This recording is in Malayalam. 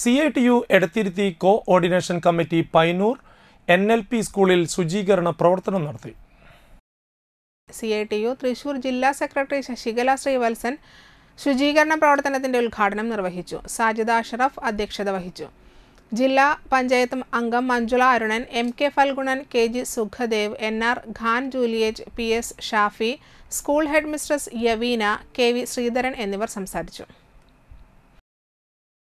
C I T U Edathiruthy coordination committee Painoor N L P സ്കൂളിൽ ശുചീകരണ പ്രവർത്തനം നടത്തി C I T U Thrissur ജില്ലാ സെക്രട്ടറി ശശികല ശ്രീവത്സൻ ശുചീകരണ പ്രവർത്തനത്തിന്റെ ഉദ്ഘാടനം നിർവഹിച്ചു സാജിദ അഷറഫ് അധ്യക്ഷത വഹിച്ചു ജില്ലാ പഞ്ചായത്ത് അംഗം Manjula Arunan M K Phalgunan K G Sukhadev N R Khan Juliet P S Shafi school head mistress Yaveena K V Sreedharan എന്നിവർ സംസാരിച്ചു